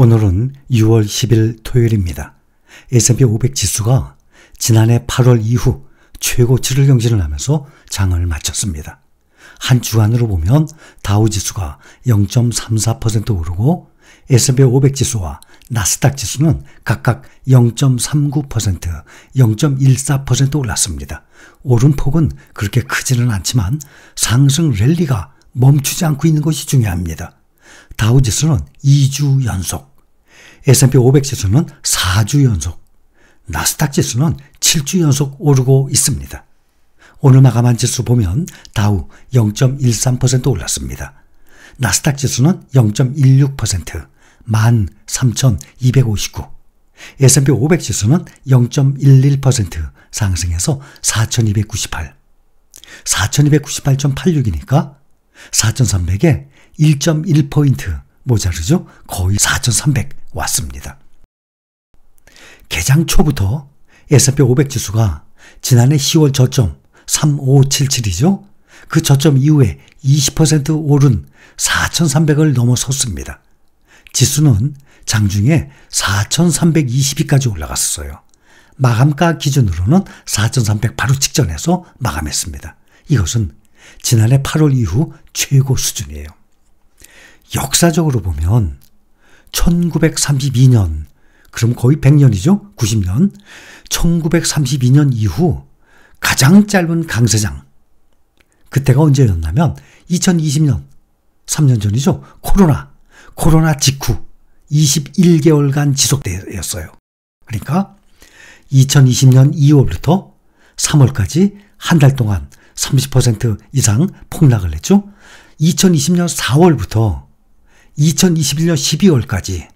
오늘은 6월 10일 토요일입니다. S&P 500 지수가 지난해 8월 이후 최고치를 경신을 하면서 장을 마쳤습니다. 한 주간으로 보면 다우 지수가 0.34% 오르고 S&P 500 지수와 나스닥 지수는 각각 0.39%, 0.14% 올랐습니다. 오름폭은 그렇게 크지는 않지만 상승 랠리가 멈추지 않고 있는 것이 중요합니다. 다우지수는 2주 연속 S&P 500 지수는 4주 연속, 나스닥 지수는 7주 연속 오르고 있습니다. 오늘 마감한 지수 보면 다우 0.13% 올랐습니다. 나스닥 지수는 0.16%, 13,259. S&P 500 지수는 0.11% 상승해서 4,298. 4,298.86이니까 4,300에 1.1포인트 모자르죠? 거의 4,300. 왔습니다. 개장 초부터 S&P 500 지수가 지난해 10월 저점 3577이죠. 그 저점 이후에 20% 오른 4,300을 넘어섰습니다. 지수는 장중에 4 3 2 0까지 올라갔어요. 마감가 기준으로는 4,300 바로 직전에서 마감했습니다. 이것은 지난해 8월 이후 최고 수준이에요. 역사적으로 보면 1932년, 그럼 거의 100년이죠? 90년. 1932년 이후 가장 짧은 강세장. 그때가 언제였냐면 2020년, 3년 전이죠? 코로나. 코로나 직후 21개월간 지속되었어요. 그러니까 2020년 2월부터 3월까지 한 달 동안 30% 이상 폭락을 했죠. 2020년 4월부터 2021년 12월까지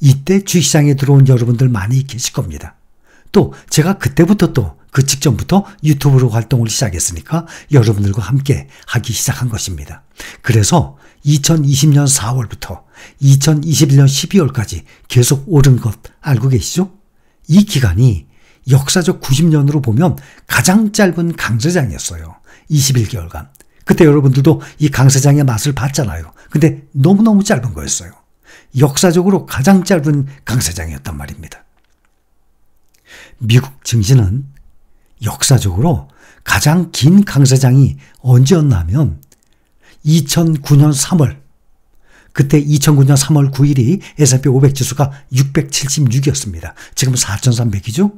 이때 주식시장에 들어온 여러분들 많이 계실 겁니다. 또 제가 그때부터 또 그 직전부터 유튜브로 활동을 시작했으니까 여러분들과 함께 하기 시작한 것입니다. 그래서 2020년 4월부터 2021년 12월까지 계속 오른 것 알고 계시죠? 이 기간이 역사적 90년으로 보면 가장 짧은 강세장이었어요. 21개월간. 그때 여러분들도 이 강세장의 맛을 봤잖아요. 근데 너무너무 짧은 거였어요. 역사적으로 가장 짧은 강사장이었단 말입니다. 미국 증시는 역사적으로 가장 긴강사장이 언제였나 하면 2009년 3월 그때 2009년 3월 9일이 S&P 500 지수가 676이었습니다. 지금 4,300이죠?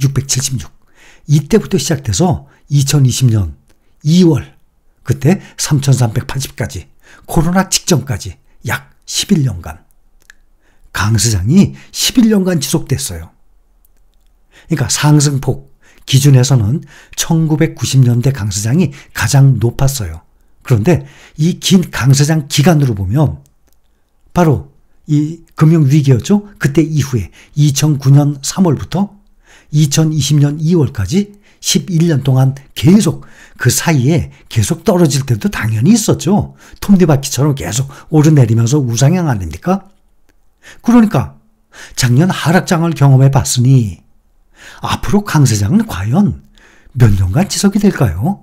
676. 이때부터 시작돼서 2020년 2월 그때 3,380까지 코로나 직전까지 약 11년간. 강수장이 11년간 지속됐어요. 그러니까 상승폭 기준에서는 1990년대 강수장이 가장 높았어요. 그런데 이 긴 강세장 기간으로 보면 바로 이 금융위기였죠. 그때 이후에 2009년 3월부터 2020년 2월까지 11년 동안 계속 그 사이에 계속 떨어질 때도 당연히 있었죠. 톱니바퀴처럼 계속 오르내리면서 우상향 아닙니까? 그러니까 작년 하락장을 경험해 봤으니 앞으로 강세장은 과연 몇 년간 지속이 될까요?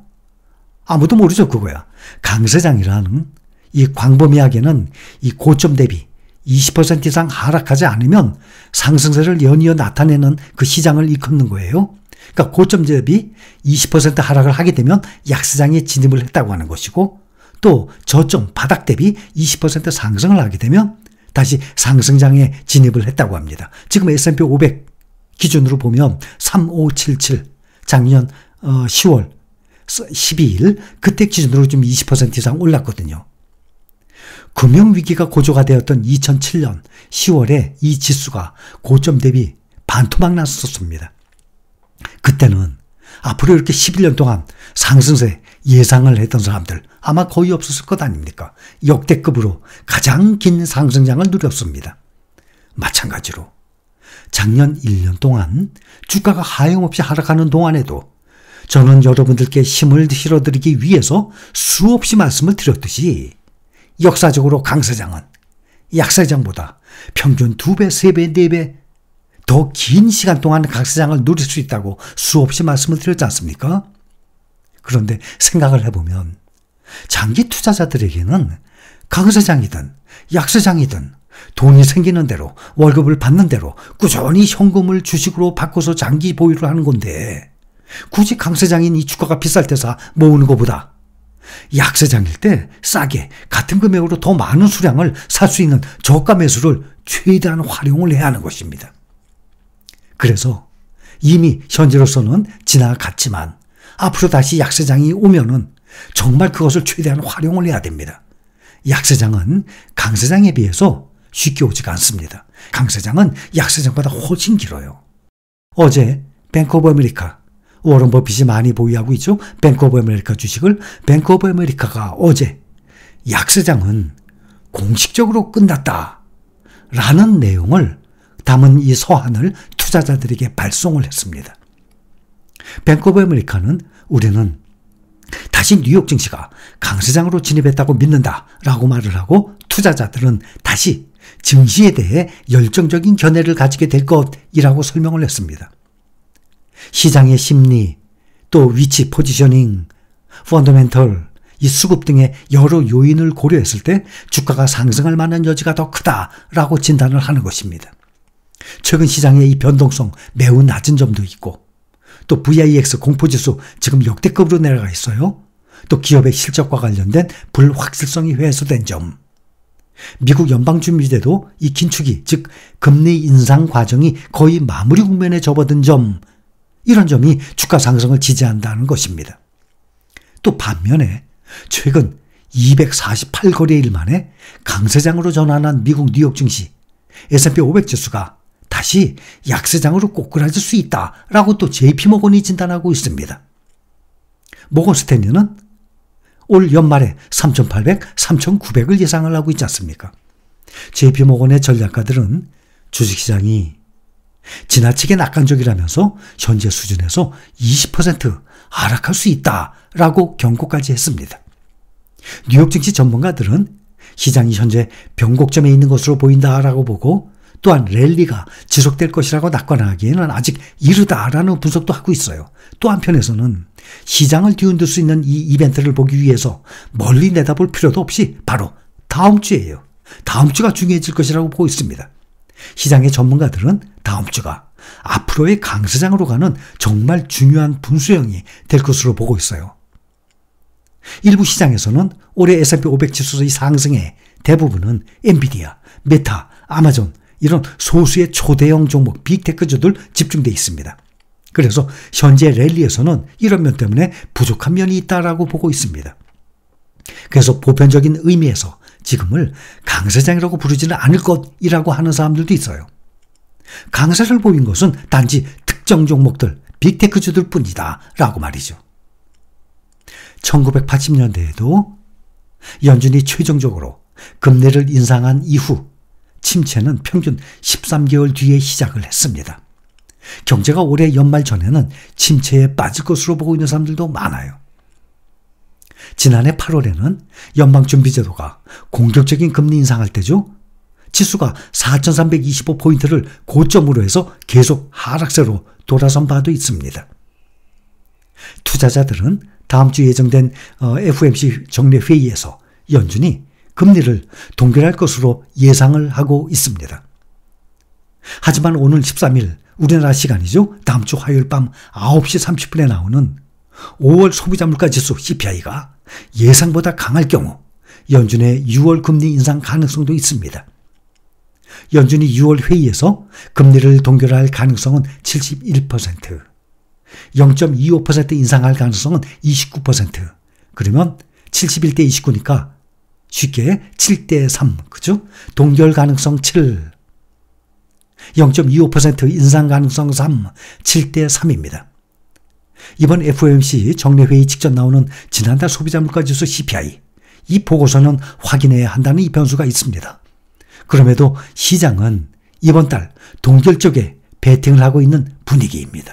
아무도 모르죠, 그거야. 강세장이라는 이 광범위하게는 이 고점 대비 20% 이상 하락하지 않으면 상승세를 연이어 나타내는 그 시장을 이컫는 거예요. 그러니까 고점 대비 20% 하락을 하게 되면 약시장에 진입을 했다고 하는 것이고 또 저점 바닥 대비 20% 상승을 하게 되면 다시 상승장에 진입을 했다고 합니다. 지금 S&P 500 기준으로 보면 3577 작년 어, 10월 12일 그때 기준으로 좀20% 이상 올랐거든요. 금융위기가 고조가 되었던 2007년 10월에 이 지수가 고점 대비 반토막 났었습니다. 그때는 앞으로 이렇게 11년 동안 상승세 예상을 했던 사람들 아마 거의 없었을 것 아닙니까? 역대급으로 가장 긴 상승장을 누렸습니다. 마찬가지로 작년 1년 동안 주가가 하염없이 하락하는 동안에도 저는 여러분들께 힘을 실어드리기 위해서 수없이 말씀을 드렸듯이 역사적으로 강세장은 약세장보다 평균 2배, 3배, 4배 더긴 시간 동안 각시장을 누릴 수 있다고 수없이 말씀을 드렸지 않습니까? 그런데 생각을 해보면 장기 투자자들에게는 강세장이든 약세장이든 돈이 생기는 대로 월급을 받는 대로 꾸준히 현금을 주식으로 바꿔서 장기 보유를 하는 건데 굳이 강세장인 이 주가가 비쌀 때 사 모으는 것보다 약세장일 때 싸게 같은 금액으로 더 많은 수량을 살 수 있는 저가 매수를 최대한 활용을 해야 하는 것입니다. 그래서 이미 현재로서는 지나갔지만 앞으로 다시 약세장이 오면은 정말 그것을 최대한 활용을 해야 됩니다. 약세장은 강세장에 비해서 쉽게 오지가 않습니다. 강세장은 약세장보다 훨씬 길어요. 어제 뱅크 오브 아메리카 워런 버핏이 많이 보유하고 있죠. 뱅크 오브 아메리카 주식을 뱅크 오브 아메리카가 어제 약세장은 공식적으로 끝났다 라는 내용을 담은 이 서한을 투자자들에게 발송을 했습니다. 뱅크 오브 아메리카는 우리는 다시 뉴욕 증시가 강세장으로 진입했다고 믿는다 라고 말을 하고 투자자들은 다시 증시에 대해 열정적인 견해를 가지게 될 것이라고 설명을 했습니다. 시장의 심리, 또 위치 포지셔닝, 펀더멘털, 이 수급 등의 여러 요인을 고려했을 때 주가가 상승할 만한 여지가 더 크다라고 진단을 하는 것입니다. 최근 시장의 이 변동성 매우 낮은 점도 있고 또 VIX 공포지수 지금 역대급으로 내려가 있어요. 또 기업의 실적과 관련된 불확실성이 회수된 점. 미국 연방준비제도 이 긴축이 즉 금리 인상 과정이 거의 마무리 국면에 접어든 점 이런 점이 주가 상승을 지지한다는 것입니다. 또 반면에 최근 248거래일 만에 강세장으로 전환한 미국 뉴욕 증시 S&P 500 지수가 다시 약세장으로 꼬꾸라질 수 있다라고 또 JP모건이 진단하고 있습니다. 모건스탠리는 올 연말에 3,800, 3,900을 예상을 하고 있지 않습니까? JP모건의 전략가들은 주식시장이 지나치게 낙관적이라면서 현재 수준에서 20% 하락할 수 있다라고 경고까지 했습니다. 뉴욕 증시 전문가들은 시장이 현재 변곡점에 있는 것으로 보인다라고 보고 또한 랠리가 지속될 것이라고 낙관하기에는 아직 이르다라는 분석도 하고 있어요. 또 한편에서는 시장을 뒤흔들 수 있는 이 이벤트를 보기 위해서 멀리 내다볼 필요도 없이 바로 다음 주에요. 다음 주가 중요해질 것이라고 보고 있습니다. 시장의 전문가들은 다음 주가 앞으로의 강세장으로 가는 정말 중요한 분수형이 될 것으로 보고 있어요. 일부 시장에서는 올해 S&P 500 지수의 상승에 대부분은 엔비디아, 메타, 아마존, 이런 소수의 초대형 종목 빅테크주들 집중되어 있습니다. 그래서 현재 랠리에서는 이런 면 때문에 부족한 면이 있다라고 보고 있습니다. 그래서 보편적인 의미에서 지금을 강세장이라고 부르지는 않을 것이라고 하는 사람들도 있어요. 강세를 보인 것은 단지 특정 종목들, 빅테크주들 뿐이다 라고 말이죠. 1980년대에도 연준이 최종적으로 금리를 인상한 이후 침체는 평균 13개월 뒤에 시작을 했습니다. 경제가 올해 연말 전에는 침체에 빠질 것으로 보고 있는 사람들도 많아요. 지난해 8월에는 연방준비제도가 공격적인 금리 인상할 때죠. 지수가 4,325포인트를 고점으로 해서 계속 하락세로 돌아선 바도 있습니다. 투자자들은 다음 주 예정된 f m c 정례회의에서 연준이 금리를 동결할 것으로 예상을 하고 있습니다. 하지만 오늘 13일 우리나라 시간이죠. 다음 주 화요일 밤 9시 30분에 나오는 5월 소비자 물가 지수 CPI가 예상보다 강할 경우 연준의 6월 금리 인상 가능성도 있습니다. 연준이 6월 회의에서 금리를 동결할 가능성은 71%, 0.25% 인상할 가능성은 29%, 그러면 71대 29니까 쉽게 7대 3, 그죠? 동결 가능성 7, 0.25% 인상 가능성 3, 7대 3입니다. 이번 FOMC 정례회의 직전 나오는 지난달 소비자 물가지수 CPI, 이 보고서는 확인해야 한다는 이 변수가 있습니다. 그럼에도 시장은 이번 달 동결 쪽에 베팅을 하고 있는 분위기입니다.